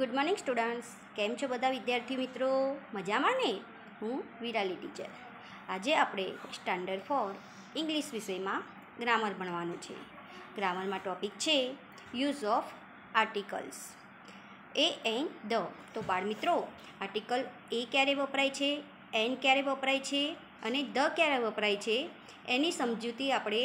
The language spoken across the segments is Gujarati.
ગુડ મોર્નિંગ સ્ટુડન્ટ્સ કેમ છો બધા વિદ્યાર્થી મિત્રો મજામાં ને હું વિરાલી ટીચર આજે આપણે સ્ટાન્ડર્ડ ફોર ઇંગ્લિશ વિષયમાં ગ્રામર ભણવાનું છે ગ્રામરમાં ટોપિક છે use of articles a an the તો બાળ મિત્રો આર્ટિકલ એ ક્યારે વપરાય છે એન ક્યારે વપરાય છે અને ધ ક્યારે વપરાય છે એની સમજૂતી આપણે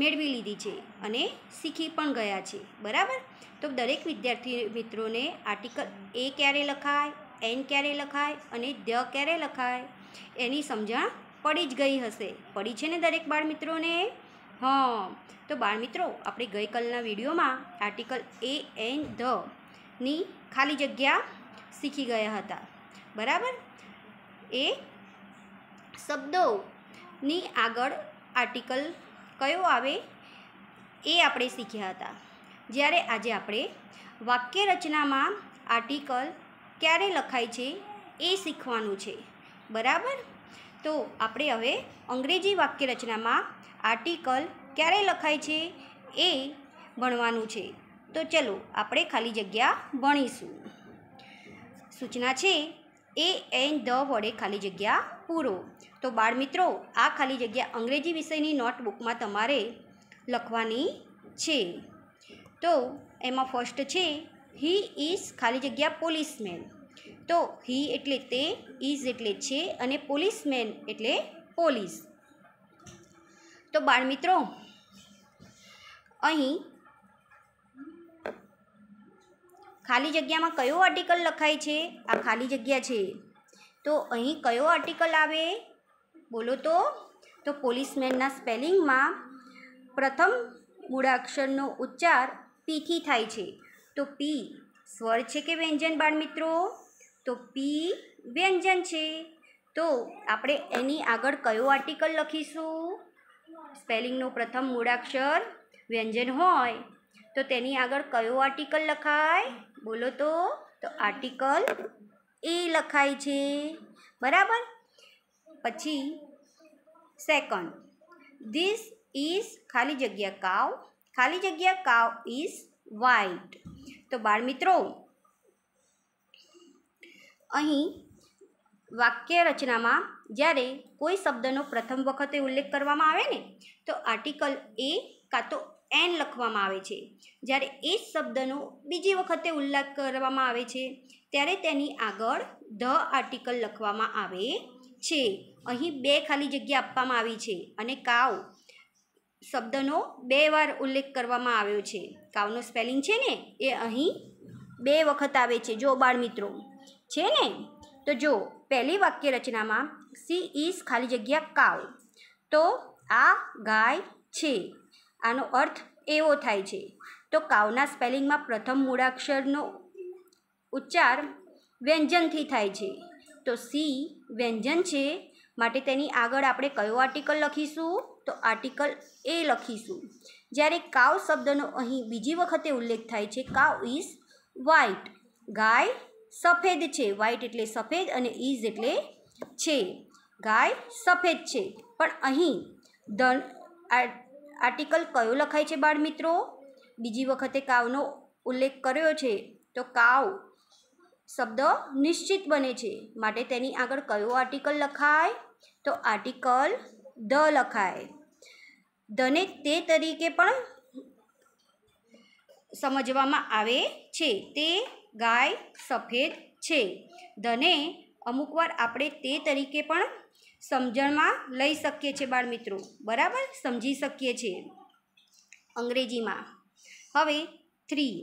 મેળવી લીધી છે અને શીખી પણ ગયા છે બરાબર તો દરેક વિદ્યાર્થી મિત્રોને આર્ટિકલ એ ક્યારે લખાય એન ક્યારે લખાય અને ધ ક્યારે લખાય એની સમજણ પડી જ ગઈ હશે પડી છે ને દરેક બાળમિત્રોને મિત્રોને હા તો બાળ મિત્રો આપણે ગઈકાલના વિડીયોમાં આર્ટિકલ એ એન ધ ની ખાલી જગ્યા શીખી ગયા હતા બરાબર એ શબ્દોની આગળ આર્ટિકલ કયો આવે એ આપણે શીખ્યા હતા જ્યારે આજે આપણે વાક્ય રચનામાં આર્ટિકલ ક્યારે લખાય છે એ શીખવાનું છે બરાબર તો આપણે હવે અંગ્રેજી વાક્ય રચનામાં આર્ટિકલ ક્યારે લખાય છે એ ભણવાનું છે તો ચલો આપણે ખાલી જગ્યા ભણીશું સૂચના છે એ એન ધ વડે ખાલી જગ્યા પૂરો તો બાળમિત્રો આ ખાલી જગ્યા અંગ્રેજી વિષયની નોટબુકમાં તમારે લખવાની છે તો એમાં ફર્સ્ટ છે હી ઇઝ ખાલી જગ્યા પોલીસમેન તો હી એટલે તે ઇઝ એટલે છે અને પોલીસમેન એટલે પોલીસ તો બાળમિત્રો અહીં ખાલી જગ્યામાં કયો આર્ટિકલ લખાય છે આ ખાલી જગ્યા છે તો અહીં કયો આર્ટિકલ આવે બોલો તો તો પોલીસમેનના સ્પેલિંગમાં પ્રથમ મૂળાક્ષરનો ઉચ્ચાર પીથી થાય છે તો પી સ્વર છે કે વ્યંજન બાળ મિત્રો તો પી વ્યંજન છે તો આપણે એની આગળ કયો આર્ટિકલ લખીશું સ્પેલિંગનો પ્રથમ મૂળાક્ષર વ્યંજન હોય તો તેની આગળ કયો આર્ટિકલ લખાય બોલો તો તો આર્ટિકલ એ લખાય છે બરાબર પછી સેકન્ડ ધીસ ઇઝ ખાલી જગ્યા કાવ ખાલી જગ્યા કાવ ઇઝ વ્હાઇટ તો બાળ મિત્રો અહીં વાક્ય રચનામાં જ્યારે કોઈ શબ્દનો પ્રથમ વખતે ઉલ્લેખ કરવામાં આવે ને તો આર્ટિકલ એ કાં તો એન લખવામાં આવે છે જ્યારે એ શબ્દનો બીજી વખતે ઉલ્લેખ કરવામાં આવે છે ત્યારે તેની આગળ ધ આર્ટિકલ લખવામાં આવે છે અહીં બે ખાલી જગ્યા આપવામાં આવી છે અને કાવ શબ્દનો બે વાર ઉલ્લેખ કરવામાં આવ્યો છે કાવનો સ્પેલિંગ છે ને એ અહીં બે વખત આવે છે જો બાળ મિત્રો છે ને તો જો પહેલી વાક્ય રચનામાં સી ઇઝ ખાલી જગ્યા કાવ તો આ ગાય છે આનો અર્થ એવો થાય છે તો કાવના સ્પેલિંગમાં પ્રથમ મૂળાક્ષરનો ઉચ્ચાર વ્યંજનથી થાય છે તો સી વ્યંજન છે માટે તેની આગળ આપણે કયો આર્ટિકલ લખીશું તો આર્ટિકલ એ લખીશું જ્યારે કાવ શબ્દનો અહીં બીજી વખતે ઉલ્લેખ થાય છે કાવ ઇઝ વ્હાઇટ ગાય સફેદ છે વ્હાઇટ એટલે સફેદ અને ઇઝ એટલે છે ગાય સફેદ છે પણ અહીં ધન આ આર્ટિકલ કયો લખાય છે બાળ મિત્રો બીજી વખતે કાવનો ઉલ્લેખ કર્યો છે તો કાવ શબ્દ નિશ્ચિત બને છે માટે તેની આગળ કયો આર્ટિકલ લખાય તો આર્ટિકલ ધ લખાય ધને તે તરીકે પણ સમજવામાં આવે છે તે ગાય સફેદ છે ધને અમુકવાર આપણે તે તરીકે પણ સમજણમાં લઈ શકીએ છીએ બાળમિત્રો બરાબર સમજી શકીએ છીએ અંગ્રેજીમાં હવે થ્રી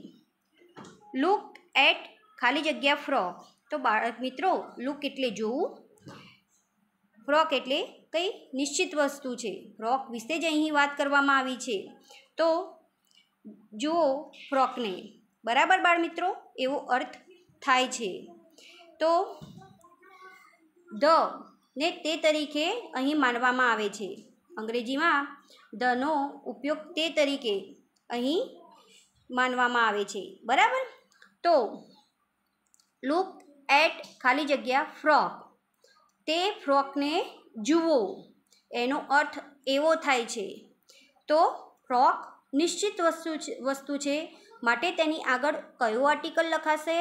લુક એટ ખાલી જગ્યા ફ્રોક તો બાળક મિત્રો લુક એટલે જોવું ફ્રોક એટલે કંઈ નિશ્ચિત વસ્તુ છે ફ્રોક વિશે જ અહીં વાત કરવામાં આવી છે તો જુઓ ફ્રોકને બરાબર બાળમિત્રો એવો અર્થ થાય છે તો ધ ને તે તરીકે અહીં માનવામાં આવે છે અંગ્રેજીમાં ધનો ઉપયોગ તે તરીકે અહીં માનવામાં આવે છે બરાબર તો લુક એટ ખાલી જગ્યા ફ્રોક તે ફ્રોકને જુઓ એનો અર્થ એવો થાય છે તો ફ્રોક નિશ્ચિત વસ્તુ વસ્તુ છે માટે તેની આગળ કયો આર્ટિકલ લખાશે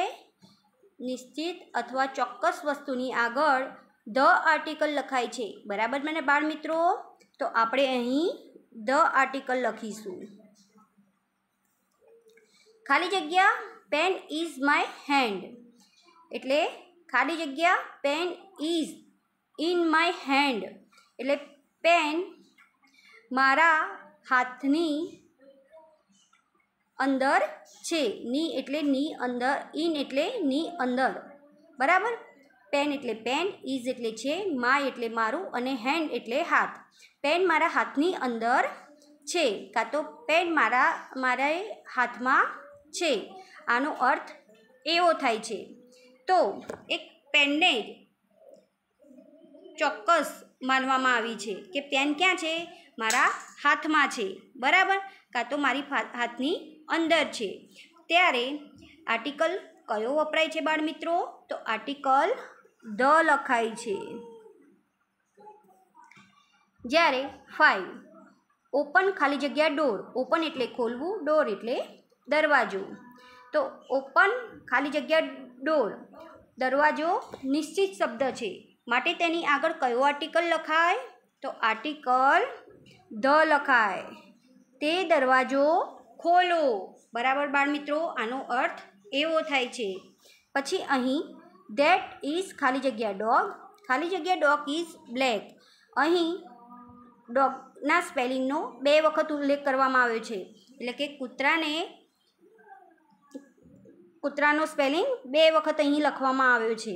નિશ્ચિત અથવા ચોક્કસ વસ્તુની આગળ ધ આર્ટિકલ લખાય છે બરાબર મને બાળ મિત્રો તો આપણે અહીં ધ આર્ટિકલ લખીશું ખાલી જગ્યા પેન ઇઝ માય હેન્ડ એટલે ખાલી જગ્યા pen is in my hand એટલે પેન મારા હાથની અંદર છે ની એટલે ની અંદર ઇન એટલે ની અંદર બરાબર પેન એટલે પેન ઇઝ એટલે છે માય એટલે મારું અને હેન્ડ એટલે હાથ પેન મારા હાથની અંદર છે કાં તો પેન મારા મારા હાથમાં છે આનો અર્થ એવો થાય છે તો એક પેનને ચોક્કસ માનવામાં આવી છે કે પેન ક્યાં છે મારા હાથમાં છે બરાબર કાં તો મારી હાથની અંદર છે ત્યારે આર્ટિકલ કયો વપરાય છે બાળમિત્રો તો આર્ટિકલ ધ લખાય છે જ્યારે ફાઇવ ઓપન ખાલી જગ્યા ડોર ઓપન એટલે ખોલવું ડોર એટલે દરવાજો તો ઓપન ખાલી જગ્યા ડોર દરવાજો નિશ્ચિત શબ્દ છે માટે તેની આગળ કયો આર્ટિકલ લખાય તો આર્ટિકલ ધ લખાય તે દરવાજો ખોલો બરાબર બાળ મિત્રો આનો અર્થ એવો થાય છે પછી અહીં ધેટ ઇઝ ખાલી જગ્યા ડોગ ખાલી જગ્યા ડોગ ઇઝ બ્લેક અહીં ડોગના સ્પેલિંગનો બે વખત ઉલ્લેખ કરવામાં આવ્યો છે એટલે કે કૂતરાને કૂતરાનો સ્પેલિંગ બે વખત અહીં લખવામાં આવ્યો છે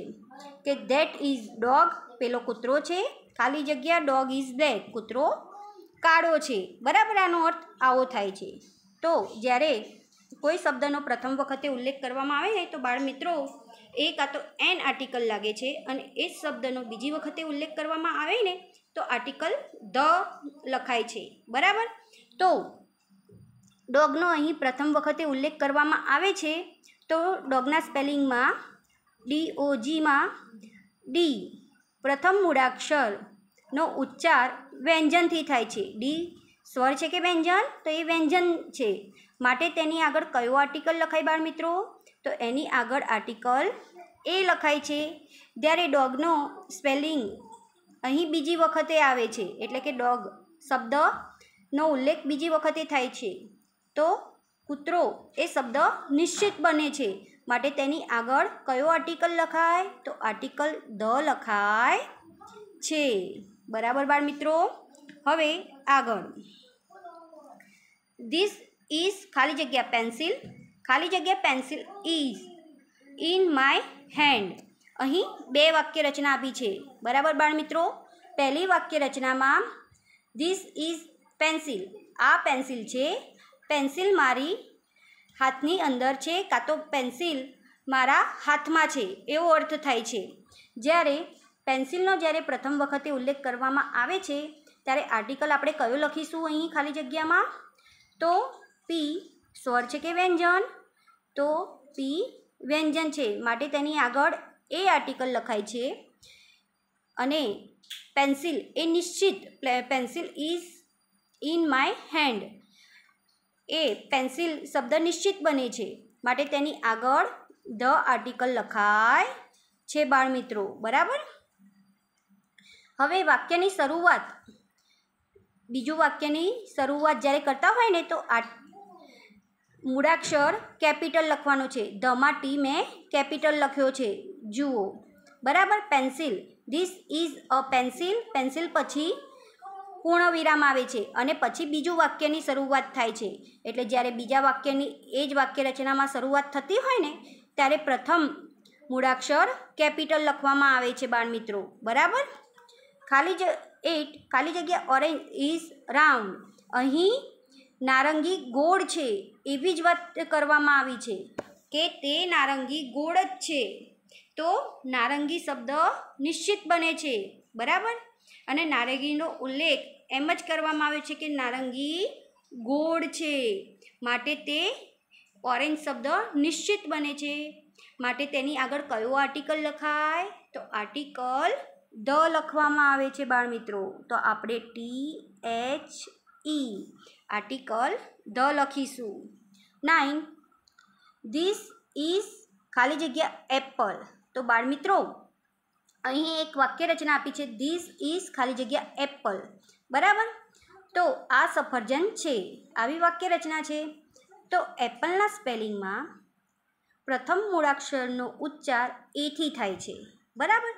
કે ધેટ ઇઝ ડોગ પેલો કૂતરો છે ખાલી જગ્યા ડોગ ઇઝ બ્લેક કૂતરો કાળો છે બરાબર આનો અર્થ આવો થાય છે તો જ્યારે કોઈ શબ્દનો પ્રથમ વખતે ઉલ્લેખ કરવામાં આવે ને તો બાળમિત્રો એ કાં તો એન આર્ટિકલ લાગે છે અને એ શબ્દનો બીજી વખતે ઉલ્લેખ કરવામાં આવે ને તો આર્ટિકલ ધ લખાય છે બરાબર તો ડોગનો અહીં પ્રથમ વખતે ઉલ્લેખ કરવામાં આવે છે તો ડોગના સ્પેલિંગમાં ડી ઓ જીમાં ડી પ્રથમ મૂળાક્ષરનો ઉચ્ચાર વ્યંજનથી થાય છે ડી સ્વર છે કે વ્યંજન તો એ વ્યંજન છે માટે તેની આગળ કયો આર્ટિકલ લખાય બાળ મિત્રો તો એની આગળ આર્ટિકલ એ લખાય છે જ્યારે ડોગનો સ્પેલિંગ અહીં બીજી વખતે આવે છે એટલે કે ડોગ શબ્દનો ઉલ્લેખ બીજી વખતે થાય છે તો કૂતરો એ શબ્દ નિશ્ચિત બને છે માટે તેની આગળ કયો આર્ટિકલ લખાય તો આર્ટિકલ ધ લખાય છે બરાબર બાળ મિત્રો હવે આગળ ધીસ ઇઝ ખાલી જગ્યા પેન્સિલ ખાલી જગ્યા pencil is in my hand અહીં બે વાક્ય રચના આપી છે બરાબર બાળ મિત્રો પહેલી વાક્ય રચનામાં ધીસ ઇઝ પેન્સિલ આ પેન્સિલ છે પેન્સિલ મારી હાથની અંદર છે કાં તો પેન્સિલ મારા હાથમાં છે એવો અર્થ થાય છે જ્યારે પેન્સિલનો જ્યારે પ્રથમ વખતે ઉલ્લેખ કરવામાં આવે છે ત્યારે આર્ટિકલ આપણે કયો લખીશું અહીં ખાલી જગ્યામાં તો પી સ્વર છે કે વ્યંજન તો પી વ્યંજન છે માટે તેની આગળ એ આર્ટિકલ લખાય છે અને પેન્સિલ એ નિશ્ચિત pencil is in my hand એ પેન્સિલ શબ્દ નિશ્ચિત બને છે માટે તેની આગળ ધ આર્ટિકલ લખાય છે બાળમિત્રો બરાબર હવે વાક્યની શરૂઆત બીજું વાક્યની શરૂઆત જ્યારે કરતા હોય ને તો આ મૂળાક્ષર કેપિટલ લખવાનો છે ધમાં ટી મેં કેપિટલ લખ્યો છે જુઓ બરાબર pencil this is a pencil pencil પછી પૂર્ણ વિરામ આવે છે અને પછી બીજું વાક્યની શરૂઆત થાય છે એટલે જ્યારે બીજા વાક્યની એ જ વાક્ય રચનામાં શરૂઆત થતી હોય ને ત્યારે પ્રથમ મૂળાક્ષર કેપિટલ લખવામાં આવે છે બાળમિત્રો બરાબર ખાલી જ એટ ખાલી જગ્યા ઓરેન્જ ઇઝ રાઉન્ડ અહીં નારંગી ગોળ છે એવી જ વાત કરવામાં આવી છે કે તે નારંગી ગોળ જ છે તો નારંગી શબ્દ નિશ્ચિત બને છે બરાબર અને નારંગીનો ઉલ્લેખ એમ જ કરવામાં આવે છે કે નારંગી ગોળ છે માટે તે ઓરેન્જ શબ્દ નિશ્ચિત બને છે માટે તેની આગળ કયો આર્ટિકલ લખાય તો આર્ટિકલ ધ લખવામાં આવે છે બાળમિત્રો તો આપણે T H E article the લખીશું નાઇન ધીસ ઇઝ ખાલી જગ્યા એપલ તો બાળ મિત્રો અહીં એક વાક્ય રચના આપી છે ધીસ ઇઝ ખાલી જગ્યા એપલ બરાબર તો આ સફરજન છે આવી વાક્ય રચના છે તો એપલના સ્પેલિંગમાં પ્રથમ મૂળાક્ષરનો ઉચ્ચાર એથી થાય છે બરાબર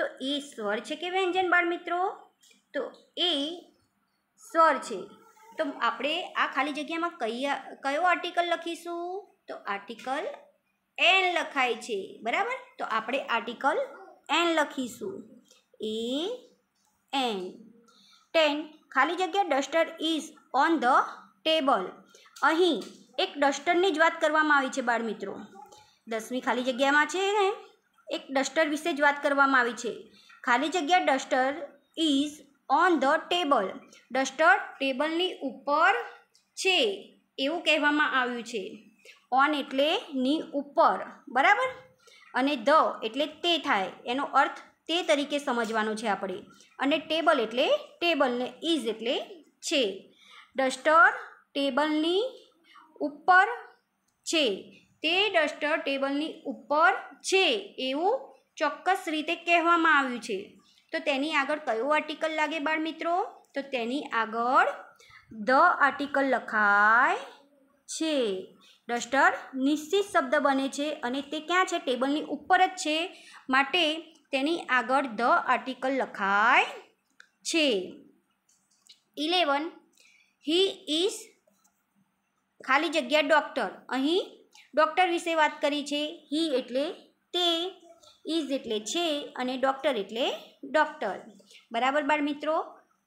તો એ સ્વર છે કે વ્યંજન બાળમિત્રો તો એ સ્વર છે તો આપણે આ ખાલી જગ્યામાં કયા કયો આર્ટિકલ લખીશું તો આર્ટિકલ એન લખાય છે બરાબર તો આપણે આર્ટિકલ એન લખીશું એ એન ટેન ખાલી જગ્યા duster is on the table અહીં એક ડસ્ટરની જ વાત કરવામાં આવી છે બાળ મિત્રો દસમી ખાલી જગ્યામાં છે ને એક ડસ્ટર વિશે જ વાત કરવામાં આવી છે ખાલી જગ્યા duster is on the table duster ટેબલની ઉપર છે એવું કહેવામાં આવ્યું છે ઓન એટલે ની ઉપર બરાબર અને ધ એટલે તે થાય એનો અર્થ તે તરીકે સમજવાનો છે આપણે અને ટેબલ એટલે ટેબલને ઇઝ એટલે છે ડસ્ટર ટેબલની ઉપર છે તે ડસ્ટર ટેબલની ઉપર છે એવું ચોક્કસ રીતે કહેવામાં આવ્યું છે તો તેની આગળ કયો આર્ટિકલ લાગે બાળ મિત્રો તો તેની આગળ ધ આર્ટિકલ લખાય છે ડસ્ટર નિશ્ચિત શબ્દ બને છે અને તે ક્યાં છે ટેબલની ઉપર જ છે માટે તેની આગળ ધ આર્ટિકલ લખાય છે ઇલેવન હી ઇઝ ખાલી જગ્યા ડૉક્ટર અહીં ડૉક્ટર વિશે વાત કરી છે હી એટલે તે ઇઝ એટલે છે અને ડૉક્ટર એટલે ડૉક્ટર બરાબર બાળ મિત્રો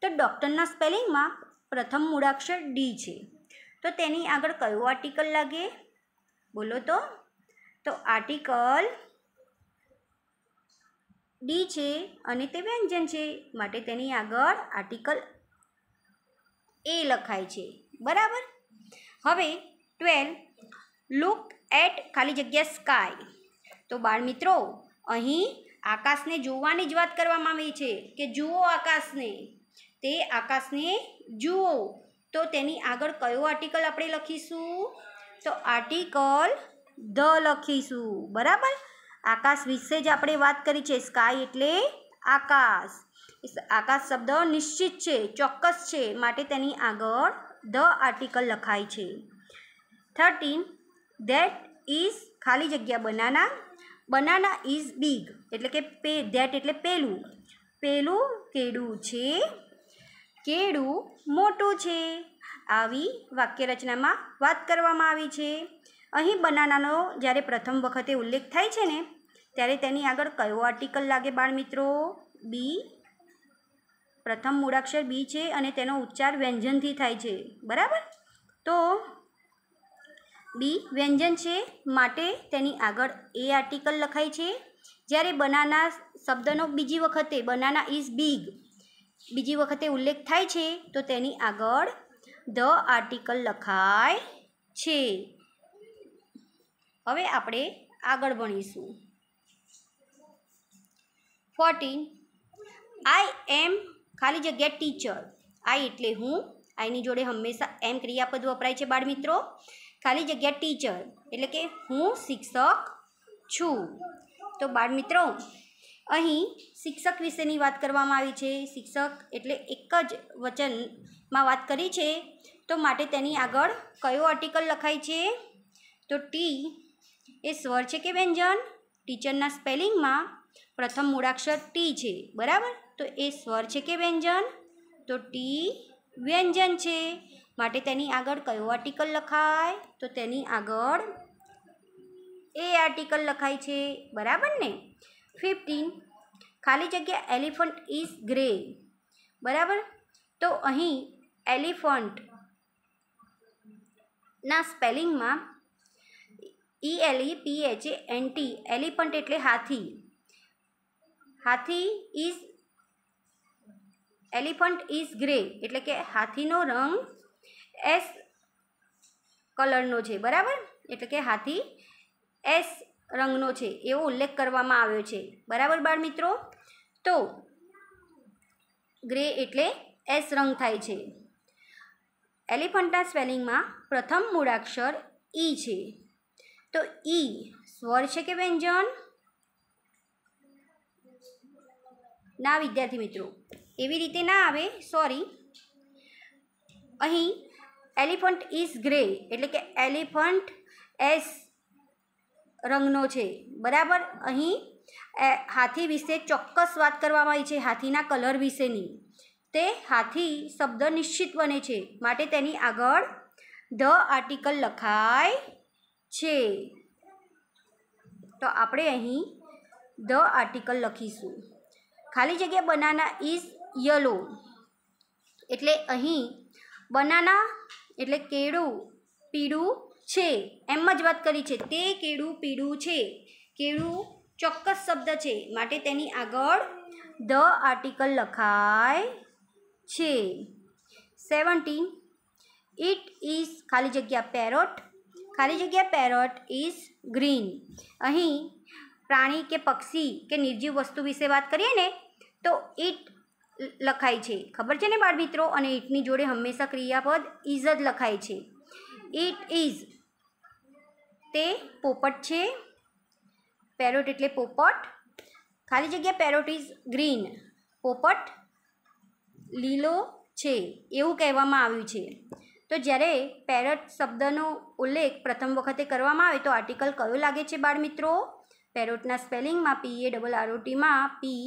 તો ડૉક્ટરના સ્પેલિંગમાં પ્રથમ મૂળાક્ષર ડી છે તો તેની આગળ કયો આર્ટિકલ લાગે બોલો તો તો આર્ટિકલ ડી છે અને તે વ્યંજન છે માટે તેની આગળ આર્ટિકલ એ લખાય છે બરાબર હવે ટ્વેલ્વ લુક એટ ખાલી જગ્યા સ્કાય તો બાળ મિત્રો અહીં આકાશને જોવાની જ વાત કરવામાં આવી છે કે જુઓ આકાશને તે આકાશને જુઓ તો તેની આગળ કયો આર્ટિકલ આપણે લખીશું તો આર્ટિકલ ધ લખીશું બરાબર આકાશ વિશે જ આપણે વાત કરી છે સ્કાય એટલે આકાશ આકાશ શબ્દ નિશ્ચિત છે ચોક્કસ છે માટે તેની આગળ ધ આર્ટિકલ લખાય છે થર્ટીન ધેટ ઇઝ ખાલી જગ્યા બનાના બનાના ઇઝ બિગ એટલે કે પે ધેટ એટલે પેલું પેલું કેડું છે કેડું મોટું છે આવી વાક્યરચનામાં વાત કરવામાં આવી છે અહીં બનાનાનો જ્યારે પ્રથમ વખતે ઉલ્લેખ થાય છે ને ત્યારે તેની આગળ કયો આર્ટિકલ લાગે બાળમિત્રો બી પ્રથમ મૂળાક્ષર બી છે અને તેનો ઉચ્ચાર વ્યંજનથી થાય છે બરાબર તો બી વ્યંજન છે માટે તેની આગળ એ આર્ટિકલ લખાય છે જ્યારે બનાના શબ્દનો બીજી વખતે બનાના ઇઝ બિગ બીજી વખતે ઉલ્લેખ થાય છે તો તેની આગળ ધ આર્ટિકલ લખાય છે હવે આપણે આગળ ભણીશું ફોર્ટીન આઈ એમ ખાલી જગ્યા ટીચર આઈ એટલે હું આઈની જોડે હંમેશા એમ ક્રિયાપદ વપરાય છે બાળમિત્રો મિત્રો ખાલી જગ્યા ટીચર એટલે કે હું શિક્ષક છું તો બાળ મિત્રો અહીં શિક્ષક વિશેની વાત કરવામાં આવી છે શિક્ષક એટલે એક જ વચનમાં વાત કરી છે તો માટે તેની આગળ કયો આર્ટિકલ લખાય છે તો ટી એ સ્વર છે કે વ્યંજન ટીચરના સ્પેલિંગમાં પ્રથમ મૂળાક્ષર ટી છે બરાબર તો એ સ્વર છે કે વ્યંજન તો ટી વ્યંજન છે માટે તેની આગળ કયો આર્ટિકલ લખાય તો તેની આગળ એ આર્ટિકલ લખાય છે બરાબર ને ફિફ્ટીન ખાલી જગ્યા એલિફન્ટ ઇઝ ગ્રે બરાબર તો અહીં એલિફન્ટ ના સ્પેલિંગમાં E L E P H A N T elephant એટલે હાથી હાથી ઇઝ એલિફન્ટ ઇઝ ગ્રે એટલે કે હાથીનો રંગ એસ કલરનો છે બરાબર એટલે કે હાથી એસ રંગનો છે એવો ઉલ્લેખ કરવામાં આવ્યો છે બરાબર બાળ મિત્રો તો ગ્રે એટલે એસ રંગ થાય છે એલિફન્ટા સ્પેલિંગમાં પ્રથમ મૂળાક્ષર ઈ e છે તો ઈ e સ્વર છે કે વ્યંજન ના વિદ્યાર્થી મિત્રો એવી રીતે ના આવે સોરી અહીં એલિફન્ટ ઇઝ ગ્રે એટલે કે એલિફન્ટ એસ રંગનો છે બરાબર અહીં હાથી વિશે ચોક્કસ વાત કરવામાં આવી છે હાથીના કલર વિશેની તે હાથી શબ્દ નિશ્ચિત બને છે માટે તેની આગળ ધ આર્ટિકલ લખાય છે તો આપણે અહીં ધ આર્ટિકલ લખીશું ખાલી જગ્યા બનાના ઇઝ યલો એટલે અહીં બનાના એટલે કેળું પીળું છે એમ જ વાત કરી છે તે કેળું પીળું છે કેળું ચોક્કસ શબ્દ છે માટે તેની આગળ ધ આર્ટિકલ લખાય છે સેવન્ટીન ઇટ ઇઝ ખાલી જગ્યા પેરોટ ખાલી જગ્યા પેરોટ ઇઝ ગ્રીન અહીં પ્રાણી કે પક્ષી કે નિર્જીવ વસ્તુ વિશે વાત કરીએ ને તો ઇટ લખાય છે ખબર છે ને બાળમિત્રો અને ઇટની જોડે હંમેશા ક્રિયાપદ ઇઝ જ લખાય છે ઇટ ઇઝ તે પોપટ છે પેરોટ એટલે પોપટ ખાલી જગ્યા પેરોટ ઇઝ ગ્રીન પોપટ લીલો છે એવું કહેવામાં આવ્યું છે તો જ્યારે પેરોટ શબ્દનો ઉલ્લેખ પ્રથમ વખતે કરવામાં આવે તો આર્ટિકલ કયો લાગે છે બાળમિત્રો પેરોટના સ્પેલિંગમાં પી એ ડબલ આર ઓટીમાં પી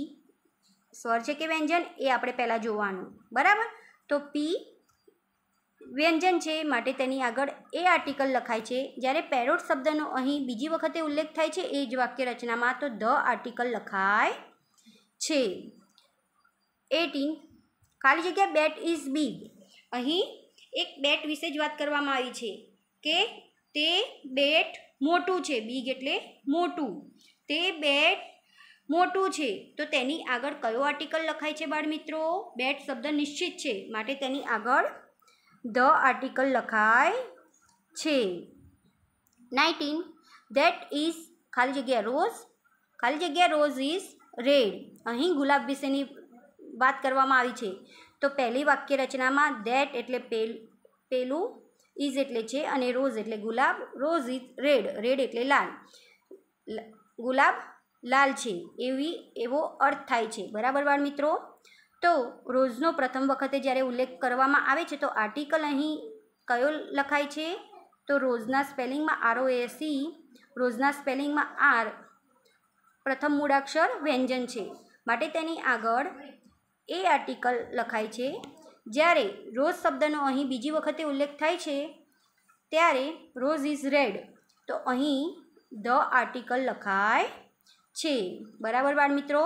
સ્વર છે કે વ્યંજન એ આપણે પહેલાં જોવાનું બરાબર તો પી વ્યંજન છે માટે તેની આગળ એ આર્ટિકલ લખાય છે જ્યારે પેરોટ શબ્દનો અહીં બીજી વખતે ઉલ્લેખ થાય છે એ જ વાક્ય રચનામાં તો ધ આર્ટિકલ લખાય છે એટીન ખાલી જગ્યા બેટ ઇઝ બિગ અહીં એક બેટ વિશે જ વાત કરવામાં આવી છે કે તે બેટ મોટું છે બિગ એટલે મોટું તે બેટ મોટું છે તો તેની આગળ કયો આર્ટિકલ લખાય છે બાળમિત્રો બેટ શબ્દ નિશ્ચિત છે માટે તેની આગળ ધ આર્ટિકલ લખાય છે નાઇન્ટીન ધેટ ઇઝ ખાલી જગ્યા રોઝ ખાલી જગ્યા રોઝ ઇઝ રેડ અહીં ગુલાબ વિશેની વાત કરવામાં આવી છે તો પહેલી વાક્ય રચનામાં ધેટ એટલે પેલ પેલું ઇઝ એટલે છે અને રોઝ એટલે ગુલાબ રોઝ ઇઝ રેડ રેડ એટલે લાલ ગુલાબ લાલ છે એવી એવો અર્થ થાય છે બરાબર બાળ મિત્રો તો રોજનો પ્રથમ વખતે જ્યારે ઉલ્લેખ કરવામાં આવે છે તો આર્ટિકલ અહીં કયો લખાય છે તો રોજના સ્પેલિંગમાં આર ઓ એસી રોજના સ્પેલિંગમાં આર પ્રથમ મૂળાક્ષર વ્યંજન છે માટે તેની આગળ એ આર્ટિકલ લખાય છે જ્યારે રોજ શબ્દનો અહીં બીજી વખતે ઉલ્લેખ થાય છે ત્યારે રોઝ ઇઝ રેડ તો અહીં ધ આર્ટિકલ લખાય છે બરાબર બાળ મિત્રો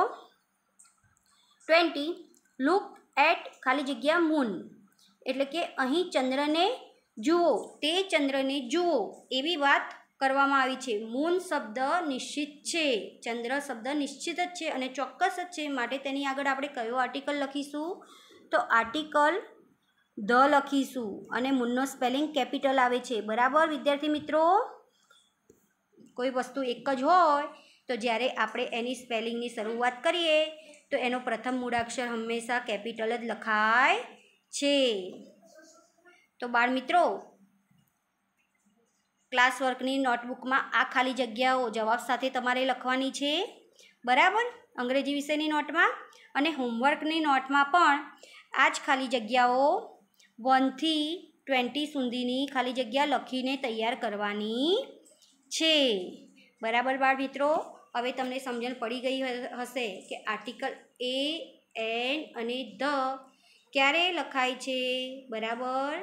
ટ્વેન્ટી લુક એટ ખાલી જગ્યા મૂન એટલે કે અહીં ચંદ્રને જુઓ તે ચંદ્રને જુઓ એવી વાત કરવામાં આવી છે મૂન શબ્દ નિશ્ચિત છે ચંદ્ર શબ્દ નિશ્ચિત જ છે અને ચોક્કસ જ છે માટે તેની આગળ આપણે કયો આર્ટિકલ લખીશું તો આર્ટિકલ ધ લખીશું અને મૂનનો સ્પેલિંગ કેપિટલ આવે છે બરાબર વિદ્યાર્થી મિત્રો કોઈ વસ્તુ એક જ હોય તો જ્યારે આપણે એની સ્પેલિંગની શરૂઆત કરીએ તો એનો પ્રથમ મૂળાક્ષર હંમેશા કેપિટલ જ લખાય છે તો બાળ મિત્રો ક્લાસ વર્કની નોટબુકમાં આ ખાલી જગ્યાઓ જવાબ સાથે તમારે લખવાની છે બરાબર અંગ્રેજી વિષયની નોટમાં અને હોમવર્કની નોટમાં પણ આ જ ખાલી જગ્યાઓ વનથી ટ્વેન્ટી સુધીની ખાલી જગ્યા લખીને તૈયાર કરવાની છે બરાબર બાળ મિત્રો હવે તમને સમજણ પડી ગઈ હશે કે આર્ટિકલ એ એન અને ધ ક્યારે લખાય છે બરાબર